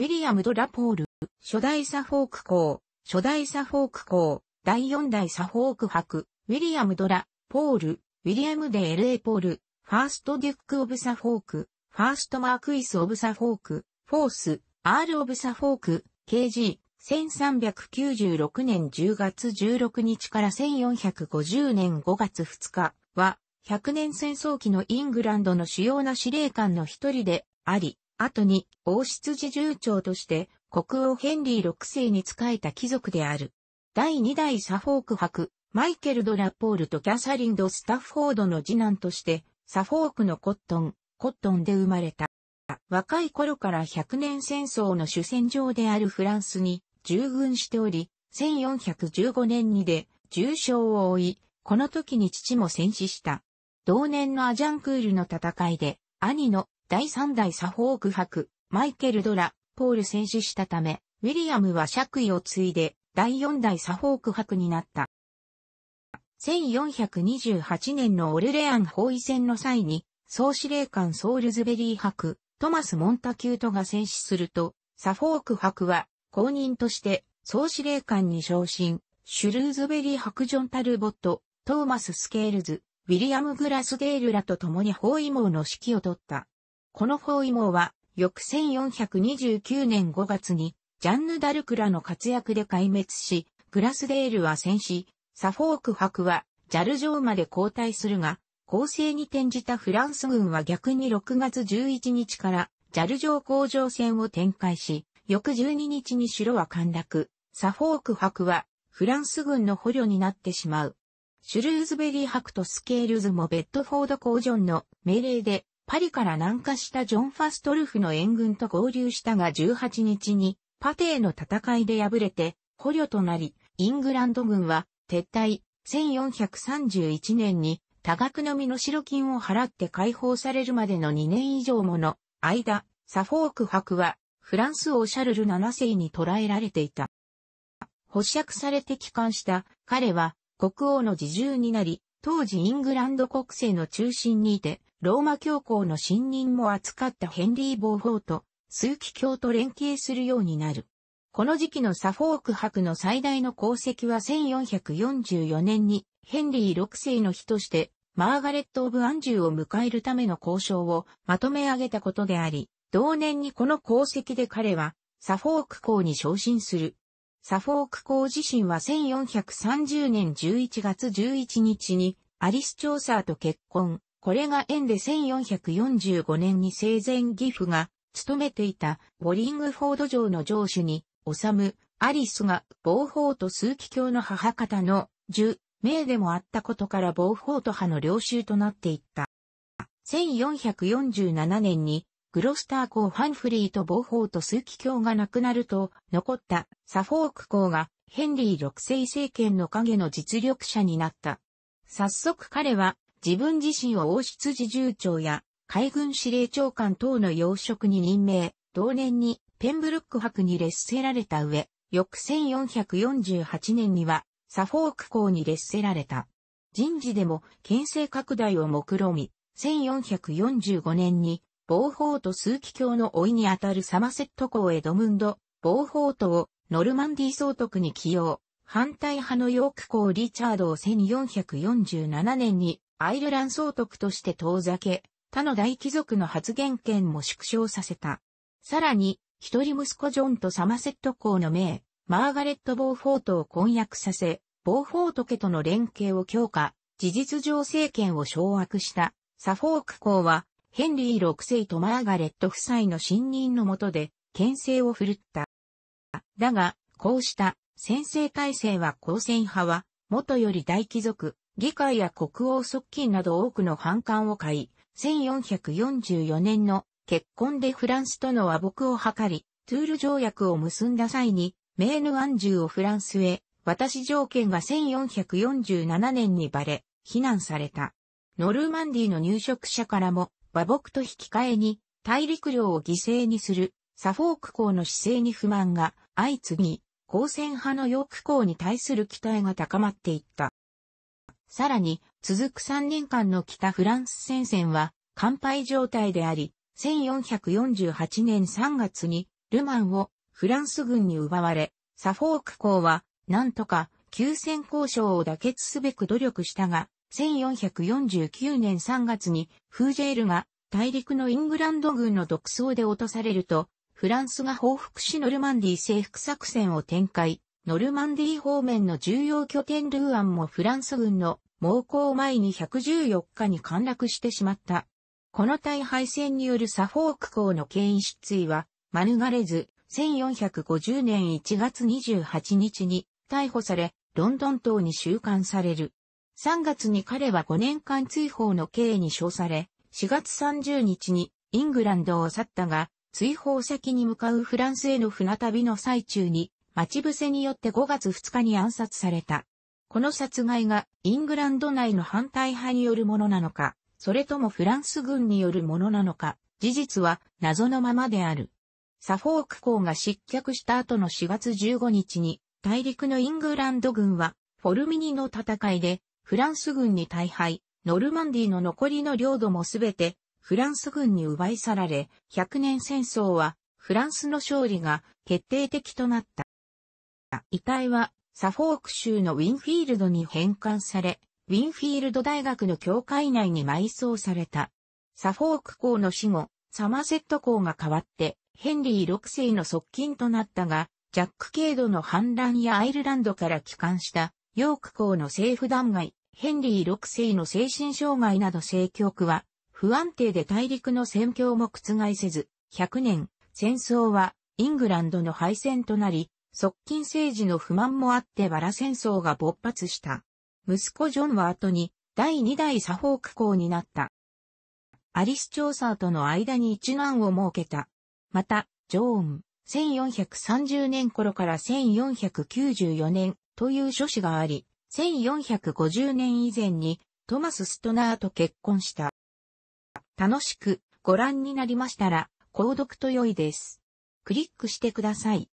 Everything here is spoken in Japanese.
ウィリアム・ド・ラポール、初代サフォーク公、初代サフォーク公、第四代サフォーク博、ウィリアム・ドラ、ポール、ウィリアム・デ・エレエポール、ファースト・デュック・オブ・サフォーク、ファースト・マークイス・オブ・サフォーク、フォース、アール・オブ・サフォーク、KG、1396年10月16日から1450年5月2日は、100年戦争期のイングランドの主要な司令官の一人であり、後に王室侍従長として国王ヘンリー6世に仕えた貴族である。第2代サフォーク伯、マイケル・ド・ラポールとキャサリン・ド・スタッフォードの次男として、サフォークのコットン、コットンで生まれた。若い頃から100年戦争の主戦場であるフランスに従軍しており、1415年にで重傷を負い、この時に父も戦死した。同年のアジャンクールの戦いで、兄の第3代サフォーク伯、マイケル・ドラ、ポール戦死したため、ウィリアムは爵位を継いで、第4代サフォーク伯になった。1428年のオルレアン包囲戦の際に、総司令官ソールズベリー伯、トマス・モンタキュートが戦死すると、サフォーク伯は、公認として、総司令官に昇進、シュルーズベリー伯ジョン・タルボット、トーマス・スケールズ、ウィリアム・グラスデールらと共に包囲網の指揮を取った。この包囲網は、翌1429年5月に、ジャンヌ・ダルクラの活躍で壊滅し、グラスデールは戦死、サフォーク伯は、ジャル城まで交代するが、攻勢に転じたフランス軍は逆に6月11日から、ジャル城工場戦を展開し、翌12日に城は陥落、サフォーク伯は、フランス軍の捕虜になってしまう。シュルーズベリー伯とスケールズもベッドフォード工場の命令でパリから南下したジョン・ファストルフの援軍と合流したが18日にパテへの戦いで敗れて捕虜となり、イングランド軍は撤退、1431年に多額の身代金を払って解放されるまでの2年以上もの間、サフォーク博はフランス王シャルル7世に捕らえられていた。保釈されて帰還した彼は国王の侍従になり、当時イングランド国政の中心にいて、ローマ教皇の信任も扱ったヘンリー・ボーフォーと、数奇教と連携するようになる。この時期のサフォーク博の最大の功績は1444年にヘンリー6世の日としてマーガレット・オブ・アンジュを迎えるための交渉をまとめ上げたことであり、同年にこの功績で彼はサフォーク公に昇進する。サフォーク公自身は1430年11月11日にアリス・チョーサーと結婚。これが縁で1445年に生前義父が勤めていたボリングフォード城の城主に、オサム、アリスが暴法と数奇教の母方の10名でもあったことから暴法と派の領収となっていった。1447年にグロスター公ハンフリーと暴法と数奇教が亡くなると、残ったサフォーク公がヘンリー6世政権の影の実力者になった。早速彼は自分自身を王室侍従長や海軍司令長官等の要職に任命、同年にペンブルック博に列せられた上、翌1448年にはサフォーク校に列せられた。人事でも県政拡大を目論み、1445年に暴法と数奇教の老いにあたるサマセット公エドムンド、暴法とをノルマンディ総督に起用、反対派のヨーク公リチャードを1447年にアイルラン総督として遠ざけ、他の大貴族の発言権も縮小させた。さらに、一人息子ジョンとサマセット公の名、マーガレット・ボーフォートを婚約させ、ボーフォート家との連携を強化、事実上政権を掌握したサフォーク公は、ヘンリー6世とマーガレット夫妻の信任の下で、牽制を振るった。だが、こうした先制体制は公選派は、元より大貴族、議会や国王側近など多くの反感を買い、1444年の結婚でフランスとの和睦を図り、トゥール条約を結んだ際に、メーヌ・アンジュをフランスへ、渡し条件が1447年にバレ、非難された。ノルマンディの入植者からも、和睦と引き換えに、大陸領を犠牲にする、サフォーク公の姿勢に不満が相次ぎ、公選派のヨーク校に対する期待が高まっていった。さらに、続く3年間の北フランス戦線は、完敗状態であり、1448年3月に、ルマンをフランス軍に奪われ、サフォーク港は、なんとか、休戦交渉を妥結すべく努力したが、1449年3月に、フージェールが、大陸のイングランド軍の独走で落とされると、フランスが報復しノルマンディ征服作戦を展開。ノルマンディー方面の重要拠点ルーアンもフランス軍の猛攻前に114日に陥落してしまった。この大敗戦によるサフォーク港の権威失墜は免れず、1450年1月28日に逮捕され、ロンドン島に収監される。3月に彼は5年間追放の刑に処され、4月30日にイングランドを去ったが、追放先に向かうフランスへの船旅の最中に待ち伏せによって5月2日に暗殺された。この殺害がイングランド内の反対派によるものなのか、それともフランス軍によるものなのか、事実は謎のままである。サフォーク港が失脚した後の4月15日に、大陸のイングランド軍は、フォルミニの戦いで、フランス軍に大敗、ノルマンディの残りの領土もすべて、フランス軍に奪い去られ、100年戦争は、フランスの勝利が決定的となった。遺体はサフォーク州のウィンフィールドに返還され、ウィンフィールド大学の教会内に埋葬された。サフォーク公の死後、サマセット公が変わって、ヘンリー6世の側近となったが、ジャック・ケイドの反乱やアイルランドから帰還した、ヨーク公の政府弾劾、ヘンリー6世の精神障害など政局は、不安定で大陸の戦況も覆せず、100年、戦争はイングランドの敗戦となり、側近政治の不満もあってバラ戦争が勃発した。息子ジョンは後に第2代サフォーク公になった。アリス・チョーサーとの間に一難を設けた。また、ジョーン、1430年頃から1494年という書誌があり、1450年以前にトマス・ストナーと結婚した。楽しくご覧になりましたら、購読と良いです。クリックしてください。